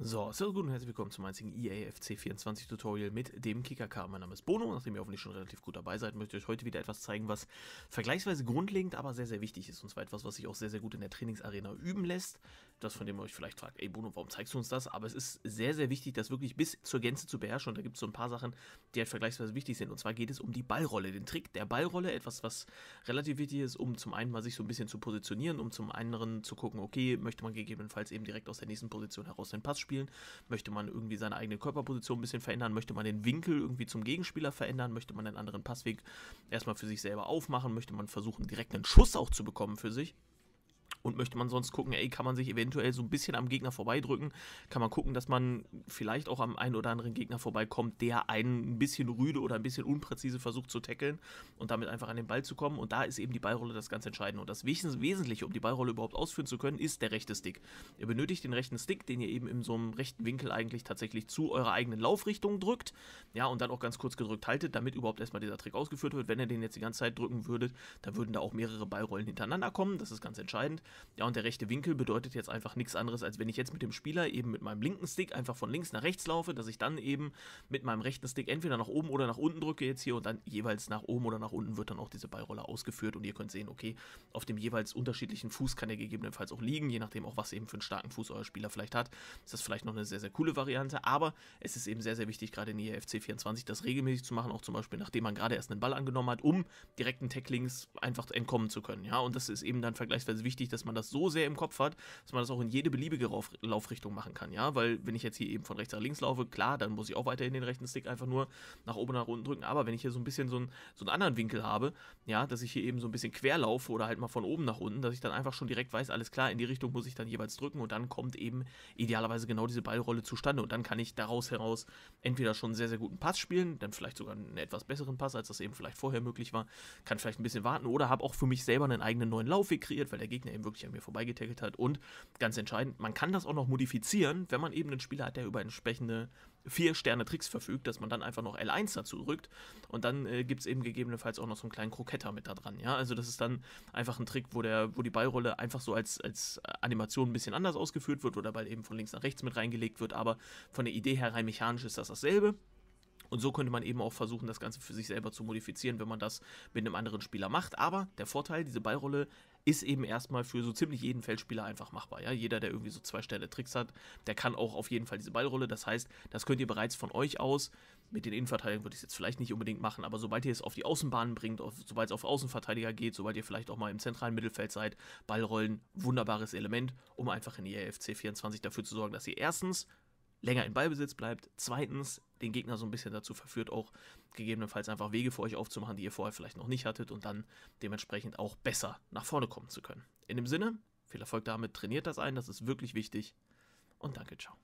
So, servus gut und herzlich willkommen zum einzigen EAFC 24 Tutorial mit dem Kicker K. Mein Name ist Bono, nachdem ihr hoffentlich schon relativ gut dabei seid, möchte ich euch heute wieder etwas zeigen, was vergleichsweise grundlegend, aber sehr, sehr wichtig ist. Und zwar etwas, was sich auch sehr, sehr gut in der Trainingsarena üben lässt. Das, von dem ihr euch vielleicht fragt, ey Bono, warum zeigst du uns das? Aber es ist sehr, sehr wichtig, das wirklich bis zur Gänze zu beherrschen. Und da gibt es so ein paar Sachen, die halt vergleichsweise wichtig sind. Und zwar geht es um die Ballrolle, den Trick der Ballrolle. Etwas, was relativ wichtig ist, um zum einen mal sich so ein bisschen zu positionieren, um zum anderen zu gucken, okay, möchte man gegebenenfalls eben direkt aus der nächsten Position heraus den Pass spielen spielen? Möchte man irgendwie seine eigene Körperposition ein bisschen verändern? Möchte man den Winkel irgendwie zum Gegenspieler verändern? Möchte man einen anderen Passweg erstmal für sich selber aufmachen? Möchte man versuchen, direkt einen Schuss auch zu bekommen für sich? Und möchte man sonst gucken, ey, kann man sich eventuell so ein bisschen am Gegner vorbeidrücken, kann man gucken, dass man vielleicht auch am einen oder anderen Gegner vorbeikommt, der einen ein bisschen rüde oder ein bisschen unpräzise versucht zu tackeln und damit einfach an den Ball zu kommen. Und da ist eben die Ballrolle das ganz Entscheidende. Und das Wesentliche, um die Ballrolle überhaupt ausführen zu können, ist der rechte Stick. Ihr benötigt den rechten Stick, den ihr eben in so einem rechten Winkel eigentlich tatsächlich zu eurer eigenen Laufrichtung drückt. Ja, und dann auch ganz kurz gedrückt haltet, damit überhaupt erstmal dieser Trick ausgeführt wird. Wenn ihr den jetzt die ganze Zeit drücken würdet, dann würden da auch mehrere Ballrollen hintereinander kommen. Das ist ganz entscheidend. Ja, und der rechte Winkel bedeutet jetzt einfach nichts anderes, als wenn ich jetzt mit dem Spieler eben mit meinem linken Stick einfach von links nach rechts laufe, dass ich dann eben mit meinem rechten Stick entweder nach oben oder nach unten drücke jetzt hier und dann jeweils nach oben oder nach unten wird dann auch diese Ballrolle ausgeführt und ihr könnt sehen, okay, auf dem jeweils unterschiedlichen Fuß kann er gegebenenfalls auch liegen, je nachdem auch was eben für einen starken Fuß euer Spieler vielleicht hat. Ist das vielleicht noch eine sehr, sehr coole Variante, aber es ist eben sehr, sehr wichtig, gerade in der FC24 das regelmäßig zu machen, auch zum Beispiel nachdem man gerade erst einen Ball angenommen hat, um direkten Tacklings einfach entkommen zu können. Ja, und das ist eben dann vergleichsweise wichtig, dass dass man das so sehr im Kopf hat, dass man das auch in jede beliebige Rauf Laufrichtung machen kann, ja, weil wenn ich jetzt hier eben von rechts nach links laufe, klar, dann muss ich auch weiterhin den rechten Stick einfach nur nach oben nach unten drücken, aber wenn ich hier so ein bisschen so, ein, so einen anderen Winkel habe, ja, dass ich hier eben so ein bisschen quer laufe oder halt mal von oben nach unten, dass ich dann einfach schon direkt weiß, alles klar, in die Richtung muss ich dann jeweils drücken und dann kommt eben idealerweise genau diese Ballrolle zustande und dann kann ich daraus heraus entweder schon einen sehr, sehr guten Pass spielen, dann vielleicht sogar einen etwas besseren Pass, als das eben vielleicht vorher möglich war, kann vielleicht ein bisschen warten oder habe auch für mich selber einen eigenen neuen Laufweg kreiert, weil der Gegner eben wirklich an mir vorbeigetackelt hat. Und ganz entscheidend, man kann das auch noch modifizieren, wenn man eben einen Spieler hat, der über entsprechende vier Sterne Tricks verfügt, dass man dann einfach noch L1 dazu drückt und dann äh, gibt es eben gegebenenfalls auch noch so einen kleinen Kroketter mit da dran, ja, also das ist dann einfach ein Trick, wo der, wo die Ballrolle einfach so als, als Animation ein bisschen anders ausgeführt wird oder weil eben von links nach rechts mit reingelegt wird, aber von der Idee her rein mechanisch ist das dasselbe und so könnte man eben auch versuchen, das Ganze für sich selber zu modifizieren, wenn man das mit einem anderen Spieler macht. Aber der Vorteil, diese Ballrolle ist eben erstmal für so ziemlich jeden Feldspieler einfach machbar. Ja? Jeder, der irgendwie so zwei Sterne Tricks hat, der kann auch auf jeden Fall diese Ballrolle. Das heißt, das könnt ihr bereits von euch aus. Mit den Innenverteidigern würde ich es jetzt vielleicht nicht unbedingt machen, aber sobald ihr es auf die Außenbahnen bringt, sobald es auf Außenverteidiger geht, sobald ihr vielleicht auch mal im zentralen Mittelfeld seid, Ballrollen, wunderbares Element, um einfach in die FC 24 dafür zu sorgen, dass ihr erstens länger in Ballbesitz bleibt, zweitens den Gegner so ein bisschen dazu verführt, auch gegebenenfalls einfach Wege für euch aufzumachen, die ihr vorher vielleicht noch nicht hattet und dann dementsprechend auch besser nach vorne kommen zu können. In dem Sinne, viel Erfolg damit, trainiert das ein, das ist wirklich wichtig und danke, ciao.